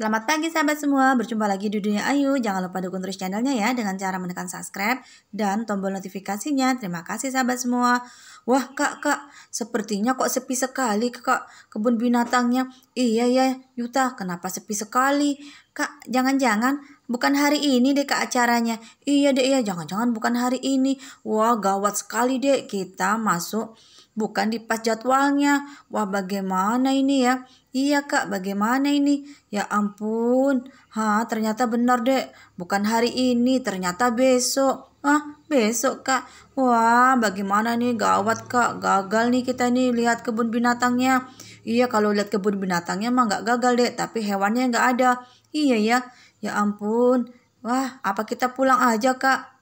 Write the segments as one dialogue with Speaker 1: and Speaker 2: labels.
Speaker 1: Selamat pagi sahabat semua, berjumpa lagi di Dunia Ayu. Jangan lupa dukung terus channelnya ya dengan cara menekan subscribe dan tombol notifikasinya. Terima kasih sahabat semua. Wah kak, kak, sepertinya kok sepi sekali kak kebun binatangnya. Iya ya Yuta, kenapa sepi sekali? Kak, jangan-jangan bukan hari ini deh kak acaranya. Iya deh ya, jangan-jangan bukan hari ini. Wah gawat sekali deh kita masuk bukan di pas jadwalnya. Wah bagaimana ini ya? Iya kak, bagaimana ini? Ya ampun, ha ternyata benar dek, bukan hari ini, ternyata besok. Ah, besok kak. Wah, bagaimana nih gawat kak, gagal nih kita nih lihat kebun binatangnya. Iya, kalau lihat kebun binatangnya mah nggak gagal dek, tapi hewannya nggak ada. Iya ya, ya ampun. Wah, apa kita pulang aja kak?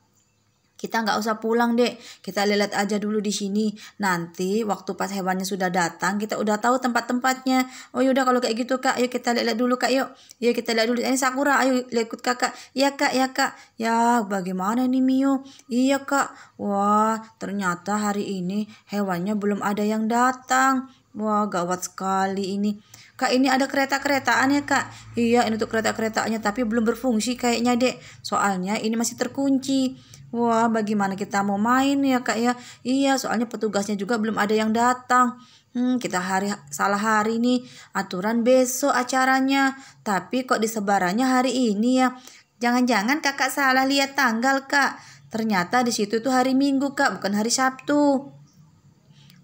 Speaker 1: Kita nggak usah pulang, Dek. Kita lihat aja dulu di sini. Nanti waktu pas hewannya sudah datang, kita udah tahu tempat-tempatnya. Oh, yaudah kalau kayak gitu, Kak. Yuk kita lihat dulu, Kak. Yuk. Ya kita lihat dulu. Ini Sakura, ayo ikut Kakak. Ya, Kak, ya, Kak. Ya, bagaimana nih Mio? Iya, Kak. Wah, ternyata hari ini hewannya belum ada yang datang. Wah gawat sekali ini. Kak ini ada kereta keretaan ya kak. Iya ini tuh kereta-keretaannya tapi belum berfungsi kayaknya dek. Soalnya ini masih terkunci. Wah bagaimana kita mau main ya kak ya. Iya soalnya petugasnya juga belum ada yang datang. Hmm, kita hari salah hari ini. aturan besok acaranya. Tapi kok disebarannya hari ini ya. Jangan-jangan kakak salah lihat tanggal kak. Ternyata di situ tuh hari Minggu kak bukan hari Sabtu.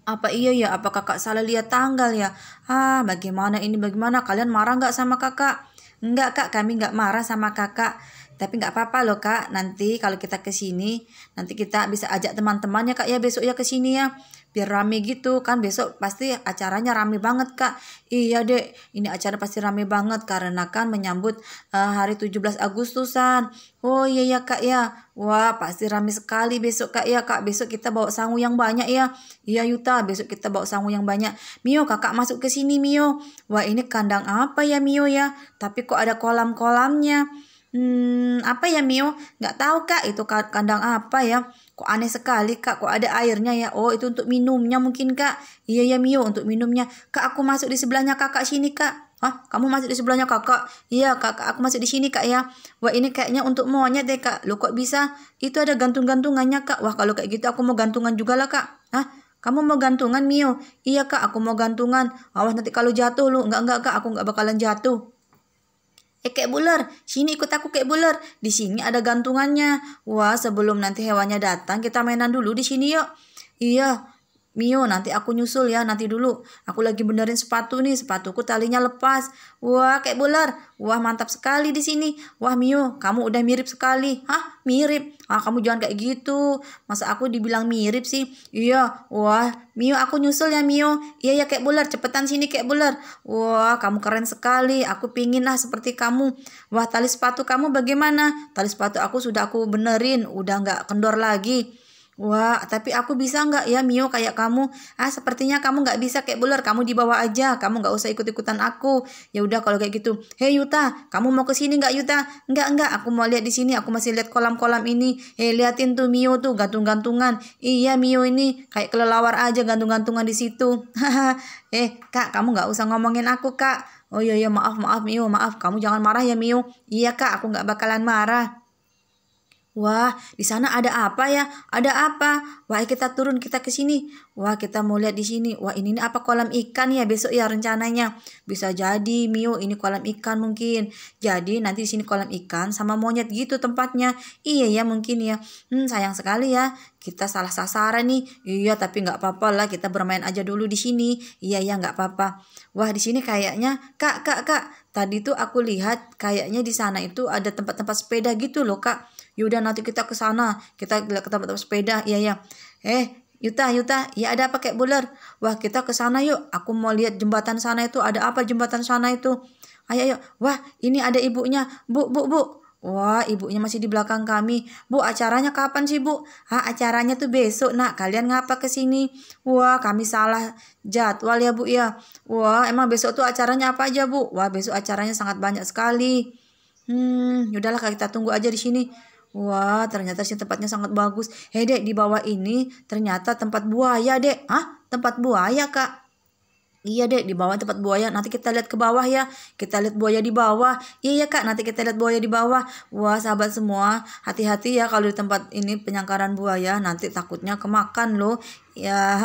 Speaker 1: Apa iya ya? Apa kakak salah lihat tanggal ya? Ah, bagaimana ini bagaimana? Kalian marah nggak sama kakak? Enggak kak, kami nggak marah sama kakak. Tapi nggak apa-apa loh kak, nanti kalau kita ke sini, nanti kita bisa ajak teman-temannya kak ya besok ya ke sini ya. Biar rame gitu kan besok pasti acaranya rame banget kak. Iya dek, ini acara pasti rame banget karena kan menyambut uh, hari 17 Agustusan. Oh iya ya kak ya, wah pasti rame sekali besok kak ya kak. Besok kita bawa sangu yang banyak ya. Iya Yuta, besok kita bawa sangu yang banyak. Mio kakak masuk ke sini Mio. Wah ini kandang apa ya Mio ya? Tapi kok ada kolam-kolamnya? hmm, apa ya Mio nggak tahu kak itu kandang apa ya kok aneh sekali kak kok ada airnya ya oh itu untuk minumnya mungkin kak iya ya Mio untuk minumnya kak aku masuk di sebelahnya kakak sini kak Hah, kamu masuk di sebelahnya kakak? Iya, kak aku masuk di sini kak ya. Wah, ini kayaknya untuk monyet deh kak. Lo kok bisa? Itu ada gantung-gantungannya kak. Wah, kalau kayak gitu aku mau gantungan juga lah kak. Hah, kamu mau gantungan Mio? Iya kak, aku mau gantungan. Awas nanti kalau jatuh lu. Enggak, enggak kak, aku enggak bakalan jatuh. Eh kek buler, sini ikut aku kek buler. Di sini ada gantungannya. Wah sebelum nanti hewannya datang kita mainan dulu di sini yuk. Iya, Mio, nanti aku nyusul ya, nanti dulu. Aku lagi benerin sepatu nih, sepatuku talinya lepas. Wah, kayak bular. Wah, mantap sekali di sini. Wah, Mio, kamu udah mirip sekali. Hah, mirip? Ah, kamu jangan kayak gitu. Masa aku dibilang mirip sih? Iya, wah, Mio, aku nyusul ya, Mio. Iya, ya, kayak bular. Cepetan sini, kayak bular. Wah, kamu keren sekali. Aku pingin lah seperti kamu. Wah, tali sepatu kamu bagaimana? Tali sepatu aku sudah aku benerin, udah nggak kendor lagi. Wah, tapi aku bisa nggak ya Mio kayak kamu? Ah, sepertinya kamu nggak bisa kayak Bular. Kamu di bawah aja. Kamu nggak usah ikut-ikutan aku. Ya udah kalau kayak gitu. Hei Yuta, kamu mau ke sini nggak Yuta? Nggak nggak. Aku mau lihat di sini. Aku masih lihat kolam-kolam ini. Hei liatin tuh Mio tuh gantung-gantungan. Iya Mio ini kayak kelelawar aja gantung-gantungan di situ. Haha. eh kak, kamu nggak usah ngomongin aku kak. Oh iya iya maaf maaf Mio maaf. Kamu jangan marah ya Mio. Iya kak, aku nggak bakalan marah. Wah, di sana ada apa ya? Ada apa? Wah, kita turun kita ke sini. Wah kita mau lihat di sini. Wah ini, ini apa kolam ikan ya besok ya rencananya. Bisa jadi Mio ini kolam ikan mungkin. Jadi nanti di sini kolam ikan sama monyet gitu tempatnya. Iya ya mungkin ya. Hmm sayang sekali ya. Kita salah sasaran nih. Iya tapi nggak apa-apa lah kita bermain aja dulu di sini. Iya ya nggak apa-apa. Wah di sini kayaknya kak kak kak. Tadi tuh aku lihat kayaknya di sana itu ada tempat-tempat sepeda gitu loh kak. Yaudah nanti kita ke sana. Kita ke tempat-tempat sepeda. Iya ya. Eh Yuta, Yuta, ya ada apa kayak buler? Wah, kita ke sana yuk. Aku mau lihat jembatan sana itu. Ada apa jembatan sana itu? Ayo, ayo. Wah, ini ada ibunya. Bu, bu, bu. Wah, ibunya masih di belakang kami. Bu, acaranya kapan sih, Bu? Hah acaranya tuh besok, nak. Kalian ngapa ke sini? Wah, kami salah jadwal ya, Bu, ya. Wah, emang besok tuh acaranya apa aja, Bu? Wah, besok acaranya sangat banyak sekali. Hmm, yaudahlah, kita tunggu aja di sini. Wah, ternyata sih tempatnya sangat bagus. Hei dek, di bawah ini ternyata tempat buaya dek. Ah, tempat buaya kak? Iya dek, di bawah tempat buaya. Nanti kita lihat ke bawah ya. Kita lihat buaya di bawah. Iya ya kak, nanti kita lihat buaya di bawah. Wah sahabat semua, hati-hati ya kalau di tempat ini penyangkaran buaya. Nanti takutnya kemakan loh. Ya,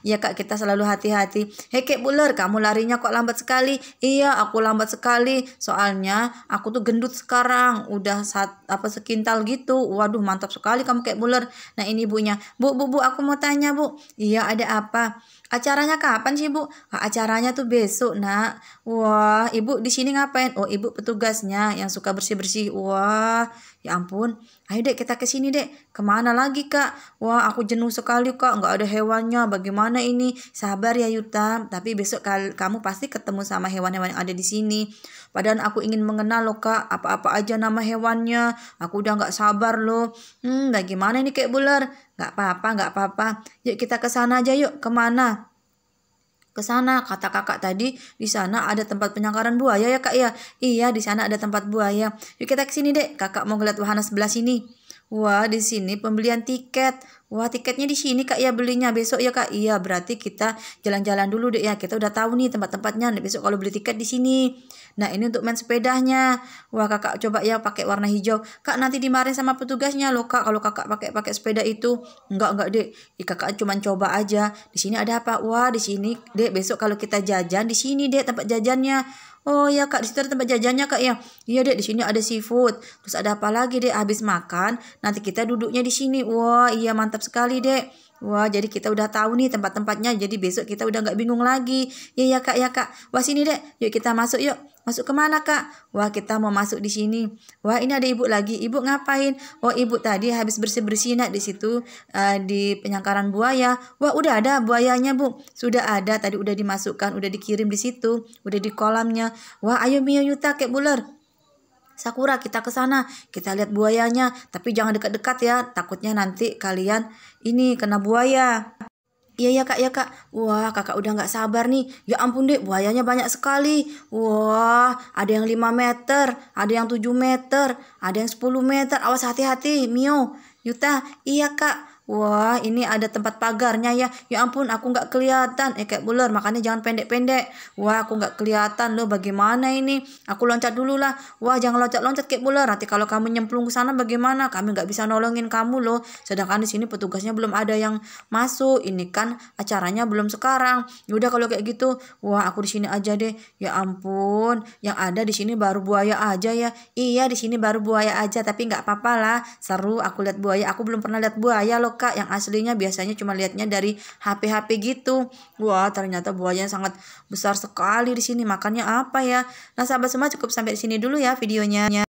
Speaker 1: ya kak kita selalu hati-hati. Hei kek buler, kamu larinya kok lambat sekali? Iya, aku lambat sekali. Soalnya aku tuh gendut sekarang, udah saat apa sekintal gitu. Waduh, mantap sekali kamu kek buler. Nah ini ibunya, bu bu bu, aku mau tanya bu. Iya ada apa? Acaranya kapan sih bu? Ah, acaranya tuh besok nak. Wah, ibu di sini ngapain? Oh ibu petugasnya yang suka bersih bersih. Wah, ya ampun. Ayo dek kita ke sini dek. Kemana lagi kak? Wah aku jenuh sekali kak, nggak ada hewannya bagaimana ini sabar ya Yuta tapi besok kal kamu pasti ketemu sama hewan-hewan yang ada di sini padahal aku ingin mengenal loh kak apa-apa aja nama hewannya aku udah nggak sabar loh hmm bagaimana ini kayak bular nggak apa-apa nggak apa-apa yuk kita ke sana aja yuk kemana ke sana kata kakak tadi di sana ada tempat penyangkaran buaya ya kak ya iya di sana ada tempat buaya yuk kita ke sini dek kakak mau ngeliat wahana sebelah sini Wah, di sini pembelian tiket. Wah, tiketnya di sini Kak ya belinya besok ya Kak. Iya, berarti kita jalan-jalan dulu deh ya. Kita udah tahu nih tempat-tempatnya. Besok kalau beli tiket di sini. Nah, ini untuk main sepedanya. Wah, Kakak coba ya pakai warna hijau. Kak nanti dimarin sama petugasnya loh Kak kalau Kakak pakai pakai sepeda itu. Enggak, enggak, Dek. Ih, kakak cuma coba aja. Di sini ada apa? Wah, di sini, Dek, besok kalau kita jajan di sini, Dek, tempat jajannya. Oh ya kak, di situ ada tempat jajannya kak ya. Iya dek, di sini ada seafood. Terus ada apa lagi deh? Habis makan, nanti kita duduknya di sini. Wah iya mantap sekali dek. Wah, jadi kita udah tahu nih tempat-tempatnya. Jadi besok kita udah nggak bingung lagi. Ya ya kak, ya kak. Wah sini deh, yuk kita masuk yuk. Masuk kemana kak? Wah kita mau masuk di sini. Wah ini ada ibu lagi. Ibu ngapain? Oh ibu tadi habis bersih bersih nak di situ uh, di penyangkaran buaya. Wah udah ada buayanya bu. Sudah ada tadi udah dimasukkan, udah dikirim di situ, udah di kolamnya. Wah ayo Mio Yuta kek buler. Sakura kita ke sana, kita lihat buayanya, tapi jangan dekat-dekat ya, takutnya nanti kalian ini kena buaya. Iya ya kak, ya kak. Wah kakak udah gak sabar nih. Ya ampun deh, buayanya banyak sekali. Wah, ada yang 5 meter, ada yang 7 meter, ada yang 10 meter. Awas hati-hati, Mio. Yuta, iya kak. Wah, ini ada tempat pagarnya ya. Ya ampun, aku nggak kelihatan. Eh, kayak buler, makanya jangan pendek-pendek. Wah, aku nggak kelihatan loh. Bagaimana ini? Aku loncat dulu lah. Wah, jangan loncat-loncat kayak buler. Nanti kalau kamu nyemplung ke sana bagaimana? Kami nggak bisa nolongin kamu loh. Sedangkan di sini petugasnya belum ada yang masuk. Ini kan acaranya belum sekarang. Yaudah kalau kayak gitu, wah aku di sini aja deh. Ya ampun, yang ada di sini baru buaya aja ya. Iya, di sini baru buaya aja. Tapi nggak apa-apa lah. Seru, aku lihat buaya. Aku belum pernah lihat buaya loh kak yang aslinya biasanya cuma lihatnya dari HP-HP gitu. Wah ternyata buahnya sangat besar sekali di sini makannya apa ya? Nah sahabat semua cukup sampai di sini dulu ya videonya.